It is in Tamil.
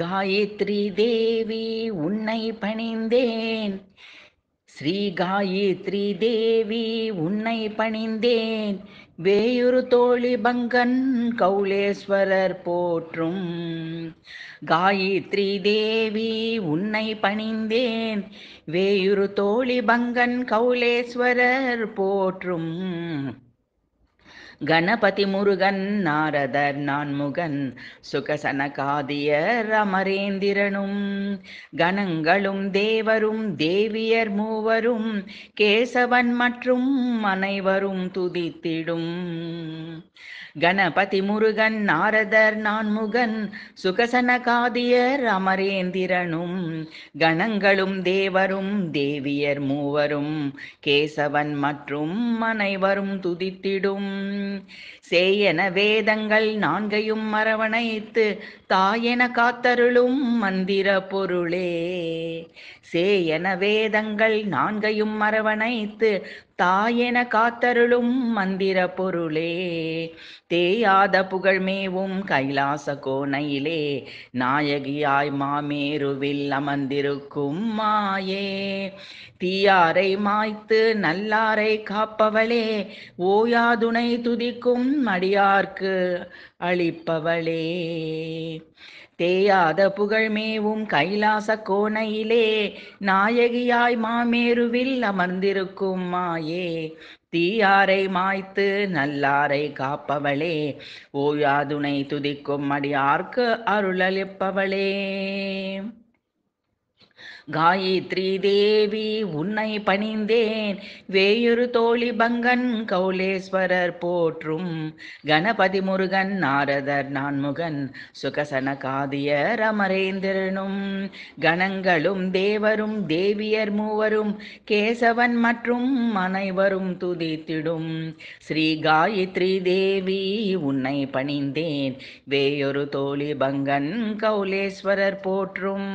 காயத்ரி தேவி உன்னை பணிந்தேன் ஸ்ரீ காயத்ரி தேவி உன்னை பணிந்தேன் வேயுறு தோழி பங்கன் கௌலேஸ்வரர் போற்றும் காயத்ரி தேவி உன்னை பணிந்தேன் வேயுறு தோழி பங்கன் கௌலேஸ்வரர் போற்றும் கணபதி முருகன் நாரதர் நான்முகன் சுகசனகாதியர் அமரேந்திரனும் கணங்களும் தேவரும் தேவியர் மூவரும் கேசவன் மற்றும் அனைவரும் துதித்திடும் கணபதி முருகன் நாரதர் நான்முகன் சுகசனகாதியர் அமரேந்திரனும் கணங்களும் தேவரும் தேவியர் மூவரும் கேசவன் மற்றும் அனைவரும் துதித்திடும் சேயன வேதங்கள் நான்கையும் மரவணைத்து தாயென காத்தருளும் மந்திர பொருளே சேயன வேதங்கள் நான்கையும் மரவணைத்து தாயென காத்தருளும் மந்திர பொருளே தேயாத புகழ்மேவும் கைலாச கோணையிலே நாயகியாய் மாமேருவில் அமர்ந்திருக்கும் மாயே தீயாரை மாய்த்து நல்லாரை காப்பவளே ஓயாதுணை துதிக்கும் மடியார்க்கு அளிப்பவளே தேயாத புகழ்மேவும் கைலாச கோணையிலே நாயகியாய் மாமேருவில் அமர்ந்திருக்கும் மாயே தீயாரை மாய்த்து நல்லாரை காப்பவளே ஓயாதுனை துதிக்கும் அடியார்க்கு அருளளிப்பவளே காயத்ரி தேவி உன்னை பணிந்தேன் வேயுரு தோழி பங்கன் கௌலேஸ்வரர் போற்றும் கணபதி முருகன் நாரதர் நான்முகன் சுகசன காதியர் அமரேந்திரனும் கணங்களும் தேவரும் தேவியர் மூவரும் கேசவன் மற்றும் அனைவரும் துதித்திடும் ஸ்ரீ காயத்ரி தேவி உன்னை பணிந்தேன் வேயொரு தோழி பங்கன் கௌலேஸ்வரர் போற்றும்